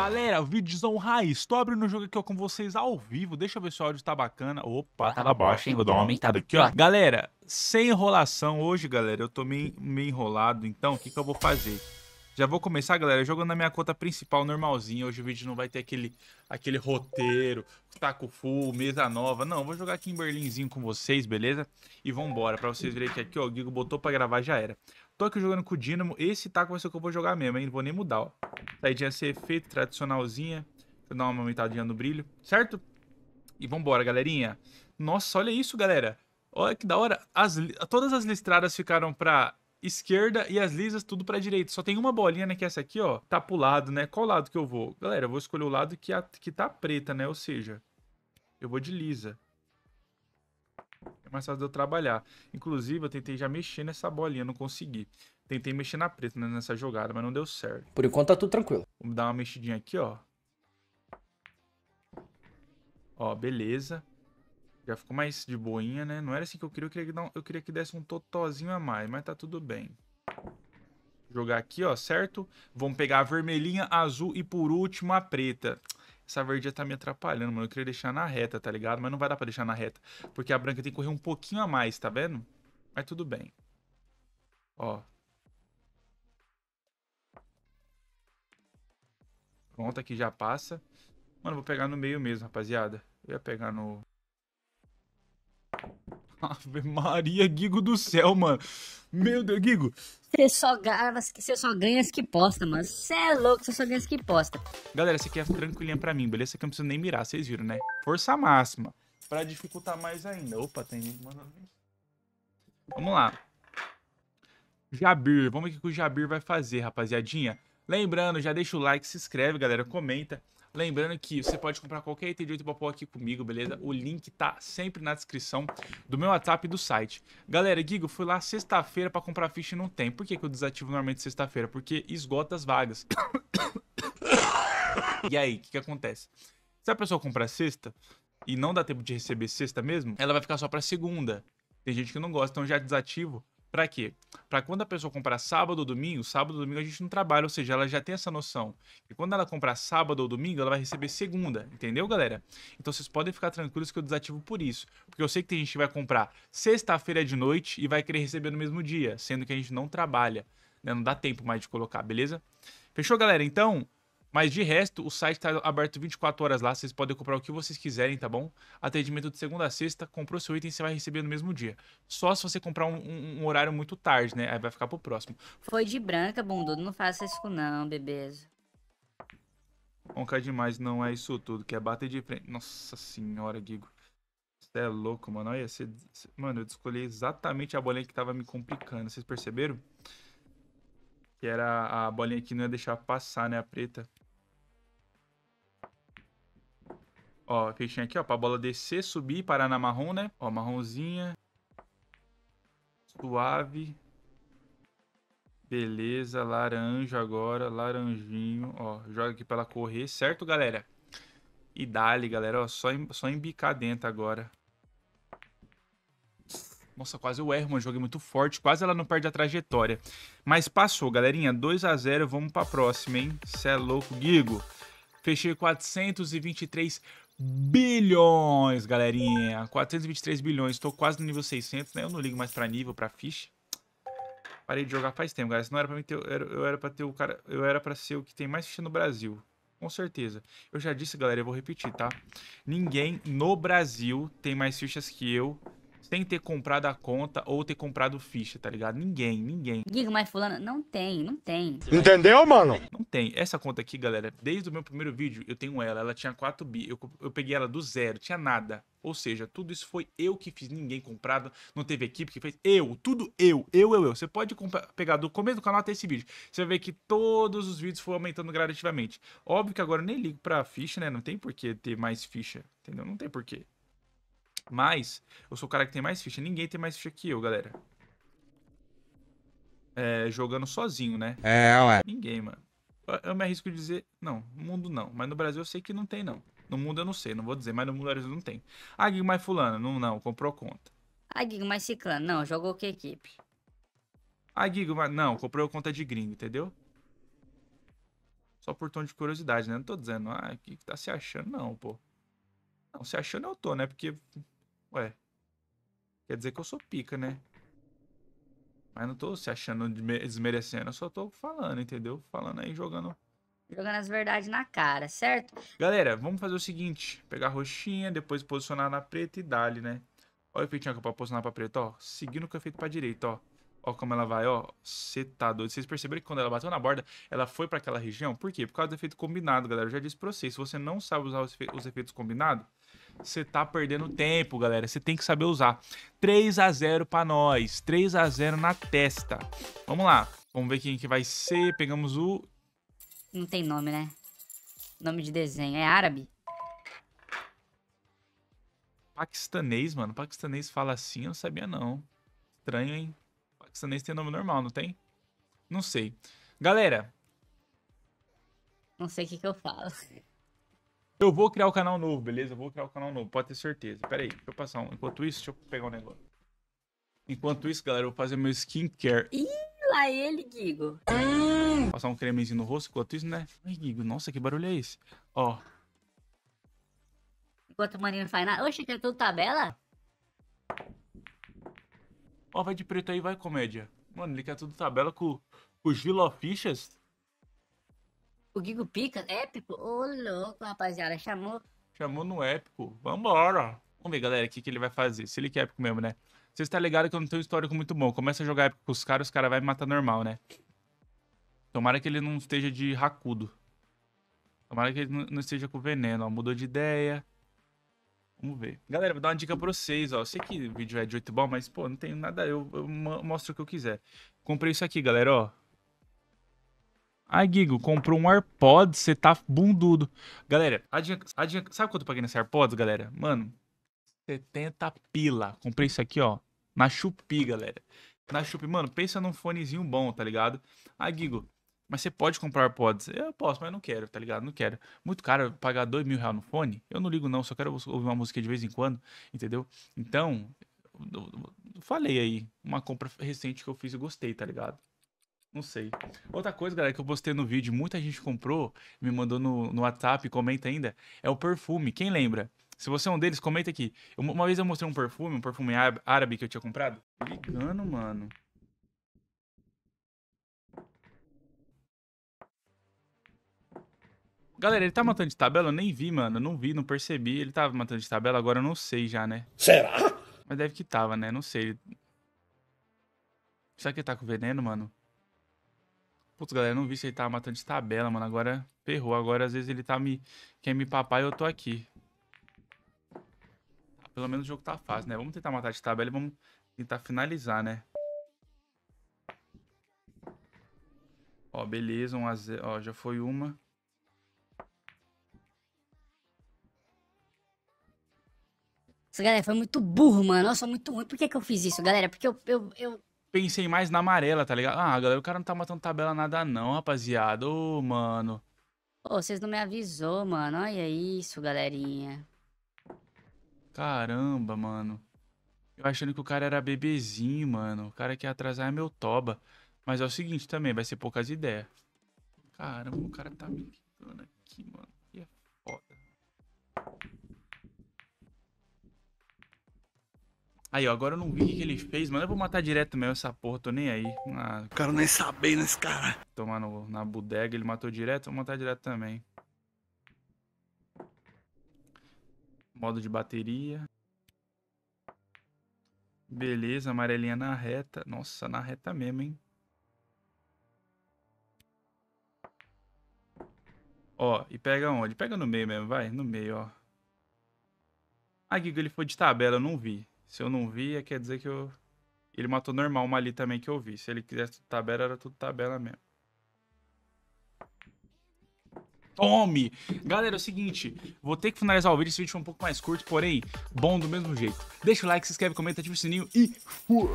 Galera, vídeozão raiz, tô abrindo o jogo aqui ó, com vocês ao vivo, deixa eu ver se o áudio tá bacana. Opa, tá, tá na hein? Vou dar uma aumentada aqui, ó. Galera, sem enrolação, hoje, galera, eu tô meio, meio enrolado, então o que que eu vou fazer? Já vou começar, galera, jogando na minha conta principal, normalzinho. Hoje o vídeo não vai ter aquele, aquele roteiro, taco full, mesa nova. Não, vou jogar aqui em Berlinzinho com vocês, beleza? E vambora, pra vocês verem que aqui, ó, o Gigo botou pra gravar, já era. Tô aqui jogando com o Dynamo. Esse taco vai ser o que eu vou jogar mesmo, hein? Não vou nem mudar, ó. Saidinha ser efeito tradicionalzinha. Vou dar uma aumentadinha no brilho, certo? E vambora, galerinha. Nossa, olha isso, galera. Olha que da hora. As, todas as listradas ficaram pra esquerda e as lisas tudo pra direita. Só tem uma bolinha, né? Que é essa aqui, ó. Tá pro lado, né? Qual lado que eu vou? Galera, eu vou escolher o lado que, a, que tá preta, né? Ou seja, eu vou de lisa. É mais fácil de eu trabalhar. Inclusive, eu tentei já mexer nessa bolinha, não consegui. Tentei mexer na preta né, nessa jogada, mas não deu certo. Por enquanto tá tudo tranquilo. Vamos dar uma mexidinha aqui, ó. Ó, beleza. Já ficou mais de boinha, né? Não era assim que eu queria, eu queria que, não, eu queria que desse um totozinho a mais, mas tá tudo bem jogar aqui, ó, certo? Vamos pegar a vermelhinha, a azul e por último a preta essa verdinha tá me atrapalhando, mano. Eu queria deixar na reta, tá ligado? Mas não vai dar pra deixar na reta. Porque a branca tem que correr um pouquinho a mais, tá vendo? Mas tudo bem. Ó. Pronto, aqui já passa. Mano, vou pegar no meio mesmo, rapaziada. Eu ia pegar no... Ave Maria, Guigo do céu, mano. Meu Deus, Guigo. Você só, grava, você só ganha as que posta, mano. Você é louco, você só ganha as que posta. Galera, essa aqui é tranquilinha pra mim, beleza? que eu não preciso nem mirar, vocês viram, né? Força máxima. Pra dificultar mais ainda. Opa, tem gente mandando. Vamos lá. Jabir, vamos ver o que o Jabir vai fazer, rapaziadinha. Lembrando, já deixa o like, se inscreve, galera, comenta. Lembrando que você pode comprar qualquer item de 8 popó aqui comigo, beleza? O link tá sempre na descrição do meu WhatsApp e do site. Galera, Guigo, fui lá sexta-feira para comprar ficha e não tem. Por que, que eu desativo normalmente sexta-feira? Porque esgota as vagas. e aí, o que, que acontece? Se a pessoa comprar sexta e não dá tempo de receber sexta mesmo, ela vai ficar só pra segunda. Tem gente que não gosta, então já desativo para quê? Para quando a pessoa comprar sábado ou domingo, sábado ou domingo a gente não trabalha, ou seja, ela já tem essa noção. E quando ela comprar sábado ou domingo, ela vai receber segunda, entendeu, galera? Então vocês podem ficar tranquilos que eu desativo por isso, porque eu sei que tem gente que vai comprar sexta-feira de noite e vai querer receber no mesmo dia, sendo que a gente não trabalha, né? Não dá tempo mais de colocar, beleza? Fechou, galera? Então, mas de resto, o site está aberto 24 horas lá, vocês podem comprar o que vocês quiserem, tá bom? Atendimento de segunda a sexta, comprou seu item, você vai receber no mesmo dia. Só se você comprar um, um, um horário muito tarde, né? Aí vai ficar pro próximo. Foi de branca, bundudo, não faça isso não, bebeza. Onca demais, não é isso tudo, quer bater de frente. Nossa senhora, Guigo. Você é louco, mano. Olha, você... Mano, eu escolhi exatamente a bolinha que tava me complicando, vocês perceberam? Que era a bolinha que não ia deixar passar, né? A preta. Ó, que aqui, ó, pra bola descer, subir, parar na marrom, né? Ó, marronzinha. Suave. Beleza, laranja agora, laranjinho. Ó, joga aqui pra ela correr, certo, galera? E dali, galera, ó, só, em, só embicar dentro agora. Nossa, quase eu erro, mano. Joguei muito forte. Quase ela não perde a trajetória. Mas passou, galerinha. 2 a 0 Vamos pra próxima, hein? Cê é louco, Guigo. Fechei 423 bilhões, galerinha. 423 bilhões. Estou quase no nível 600, né? Eu não ligo mais para nível, para ficha. Parei de jogar faz tempo, galera. Se não era para mim ter, eu era para ter o cara, eu era para ser o que tem mais ficha no Brasil. Com certeza. Eu já disse, galera, eu vou repetir, tá? Ninguém no Brasil tem mais fichas que eu sem ter comprado a conta ou ter comprado ficha, tá ligado? Ninguém, ninguém. Guigo, mas fulano, não tem, não tem. Entendeu, mano? Não tem. Essa conta aqui, galera, desde o meu primeiro vídeo eu tenho ela. Ela tinha 4 bi. Eu, eu peguei ela do zero, tinha nada. Ou seja, tudo isso foi eu que fiz, ninguém comprado, não teve equipe que fez. Eu, tudo eu, eu, eu, eu. Você pode pegar do começo do canal até esse vídeo. Você vai ver que todos os vídeos foram aumentando gradativamente. Óbvio que agora eu nem ligo pra ficha, né? Não tem por que ter mais ficha, entendeu? Não tem porquê. Mas, eu sou o cara que tem mais ficha. Ninguém tem mais ficha que eu, galera. É, jogando sozinho, né? É, ué. Ninguém, mano. Eu, eu me arrisco de dizer, não, no mundo não. Mas no Brasil eu sei que não tem, não. No mundo eu não sei, não vou dizer, mas no mundo eu não tem. Ah, Guigo, mais fulano. Não, não, comprou conta. Ah, Guigo, mais ciclano. Não, jogou que equipe? Ah, Guigo, mas não, comprou conta de gringo, entendeu? Só por tom de curiosidade, né? Não tô dizendo, ah, que tá se achando, não, pô. Não, se achando eu tô, né? Porque Ué. Quer dizer que eu sou pica, né? Mas não tô se achando desmerecendo, eu só tô falando, entendeu? Falando aí, jogando. Jogando as verdades na cara, certo? Galera, vamos fazer o seguinte: pegar a roxinha, depois posicionar na preta e dali, né? Olha o efeitinho que eu posso posicionar pra preto ó. Seguindo o que é feito pra direita, ó. Ó como ela vai, ó. Você tá doido. Vocês perceberam que quando ela bateu na borda, ela foi para aquela região? Por quê? Por causa do efeito combinado, galera. Eu já disse pra vocês. Se você não sabe usar os, os efeitos combinados, você tá perdendo tempo, galera. Você tem que saber usar. 3 a 0 para nós. 3 a 0 na testa. Vamos lá. Vamos ver quem que vai ser. Pegamos o... Não tem nome, né? Nome de desenho. É árabe? Paquistanês, mano. Paquistanês fala assim, eu não sabia não. Estranho, hein? Sanês tem nome normal, não tem? Não sei. Galera. Não sei o que, que eu falo. Eu vou criar o um canal novo, beleza? Eu vou criar o um canal novo, pode ter certeza. Pera aí, deixa eu passar um. Enquanto isso, deixa eu pegar um negócio. Enquanto isso, galera, eu vou fazer meu skincare. Ih, lá ele, Guigo. passar um cremezinho no rosto, enquanto isso, né? Ai, Guigo, nossa, que barulho é esse? Ó. Enquanto o maninho faz nada. Oxe, que é tudo tabela? Ó, vai de preto aí, vai comédia. Mano, ele quer tudo tabela com, com os Vilofichas. O Gigo Pica, épico? Ô, oh, louco, rapaziada, chamou. Chamou no épico. Vambora. Vamos ver, galera, o que, que ele vai fazer. Se ele quer é épico mesmo, né? Vocês estão tá que eu não tenho histórico muito bom. Começa a jogar épico com os caras, os caras vão me matar normal, né? Tomara que ele não esteja de racudo. Tomara que ele não esteja com veneno, ó. Mudou de ideia. Vamos ver. Galera, vou dar uma dica pra vocês, ó. Eu sei que o vídeo é de 8 bom, mas, pô, não tenho nada. Eu, eu mostro o que eu quiser. Comprei isso aqui, galera, ó. Ah, Guigo, comprou um AirPods? você tá bundudo. Galera, adianta, adianta, sabe quanto eu paguei nesse AirPods, galera? Mano, 70 pila. Comprei isso aqui, ó. Na Chupi, galera. Na Chupi, mano, pensa num fonezinho bom, tá ligado? Ah, Guigo, mas você pode comprar AirPods? Eu posso, mas não quero, tá ligado? Não quero. Muito caro pagar dois mil reais no fone? Eu não ligo, não. Só quero ouvir uma música de vez em quando, entendeu? Então, falei aí. Uma compra recente que eu fiz e gostei, tá ligado? Não sei. Outra coisa, galera, que eu postei no vídeo, muita gente comprou, me mandou no, no WhatsApp, comenta ainda, é o perfume. Quem lembra? Se você é um deles, comenta aqui. uma vez eu mostrei um perfume, um perfume árabe que eu tinha comprado. Ligando, mano. Galera, ele tá matando de tabela? Eu nem vi, mano. Eu não vi, não percebi. Ele tava matando de tabela, agora eu não sei já, né? Será? Mas deve que tava, né? Não sei. Será que ele tá com veneno, mano? Putz, galera, não vi se ele tava matando de tabela, mano. Agora ferrou. Agora, às vezes, ele tá me... Quer me papar e eu tô aqui. Pelo menos o jogo tá fácil, né? Vamos tentar matar de tabela e vamos tentar finalizar, né? Ó, beleza. Um a zero. Ó, já foi uma. galera, foi muito burro, mano. Nossa, muito ruim. Por que, que eu fiz isso, galera? Porque eu, eu, eu... Pensei mais na amarela, tá ligado? Ah, galera, o cara não tá matando tabela nada não, rapaziada. Ô, oh, mano. Ô, oh, vocês não me avisou, mano. Olha isso, galerinha. Caramba, mano. Eu achando que o cara era bebezinho, mano. O cara que ia atrasar é meu toba. Mas é o seguinte também, vai ser poucas ideias. Caramba, o cara tá me aqui, mano. Aí, ó, agora eu não vi o que ele fez, mano. Eu vou matar direto mesmo essa porra, tô nem aí. Ah, o cara nem sabendo né, esse cara. Tomar no, na bodega, ele matou direto, vou matar direto também. Modo de bateria. Beleza, amarelinha na reta. Nossa, na reta mesmo, hein? Ó, e pega onde? Pega no meio mesmo, vai. No meio, ó. Ah, Giga, ele foi de tabela, eu não vi. Se eu não é quer dizer que eu. Ele matou normal uma ali também que eu vi. Se ele quisesse tabela, era tudo tabela mesmo. Tome! Galera, é o seguinte, vou ter que finalizar o vídeo, esse vídeo foi um pouco mais curto, porém, bom do mesmo jeito. Deixa o like, se inscreve, comenta, ativa o sininho e fui!